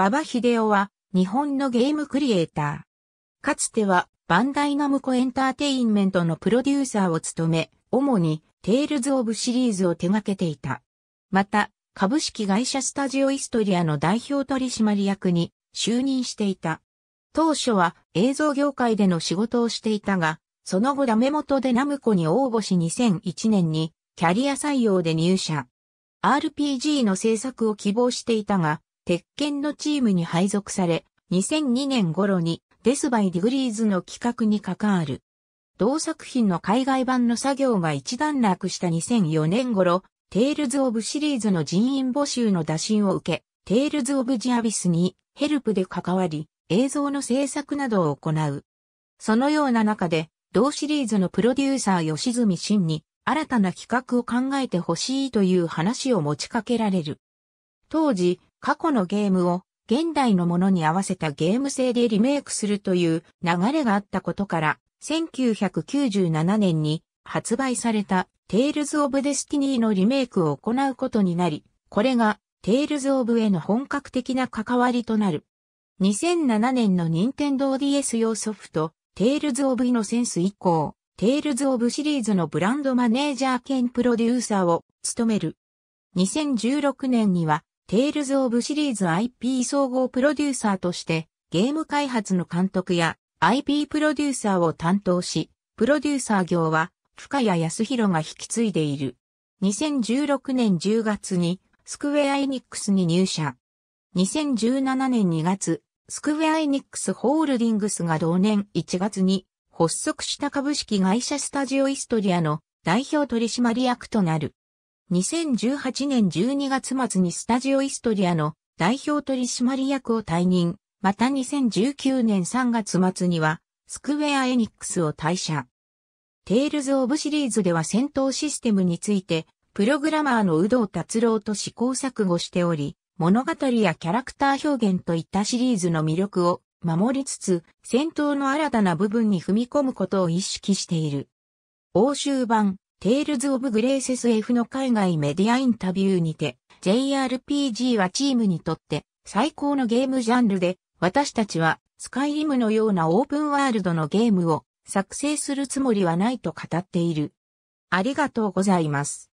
馬場秀夫は日本のゲームクリエイター。かつてはバンダイナムコエンターテインメントのプロデューサーを務め、主にテールズ・オブ・シリーズを手掛けていた。また、株式会社スタジオイストリアの代表取締役に就任していた。当初は映像業界での仕事をしていたが、その後ダメ元でナムコに応募し2001年にキャリア採用で入社。RPG の制作を希望していたが、鉄拳のチームに配属され、2002年頃にデスバイディグリーズの企画に関わる。同作品の海外版の作業が一段落した2004年頃、テイルズ・オブ・シリーズの人員募集の打診を受け、テイルズ・オブ・ジアビスにヘルプで関わり、映像の制作などを行う。そのような中で、同シリーズのプロデューサー吉住真に新たな企画を考えてほしいという話を持ちかけられる。当時、過去のゲームを現代のものに合わせたゲーム性でリメイクするという流れがあったことから、1997年に発売された Tales of Destiny のリメイクを行うことになり、これが Tales of への本格的な関わりとなる。2007年の任天堂 DS 用ソフト、Tales of ノセンス以降、Tales of シリーズのブランドマネージャー兼プロデューサーを務める。2016年にはテールズ・オブ・シリーズ IP 総合プロデューサーとして、ゲーム開発の監督や IP プロデューサーを担当し、プロデューサー業は深谷康弘が引き継いでいる。2016年10月にスクウェア・エニックスに入社。2017年2月、スクウェア・エニックスホールディングスが同年1月に発足した株式会社スタジオイストリアの代表取締役となる。2018年12月末にスタジオイストリアの代表取締役を退任、また2019年3月末には、スクウェア・エニックスを退社。テイルズ・オブシリーズでは戦闘システムについて、プログラマーの有働達郎と試行錯誤しており、物語やキャラクター表現といったシリーズの魅力を守りつつ、戦闘の新たな部分に踏み込むことを意識している。欧州版、テールズ・オブ・グレーセス F の海外メディアインタビューにて、JRPG はチームにとって最高のゲームジャンルで、私たちはスカイリムのようなオープンワールドのゲームを作成するつもりはないと語っている。ありがとうございます。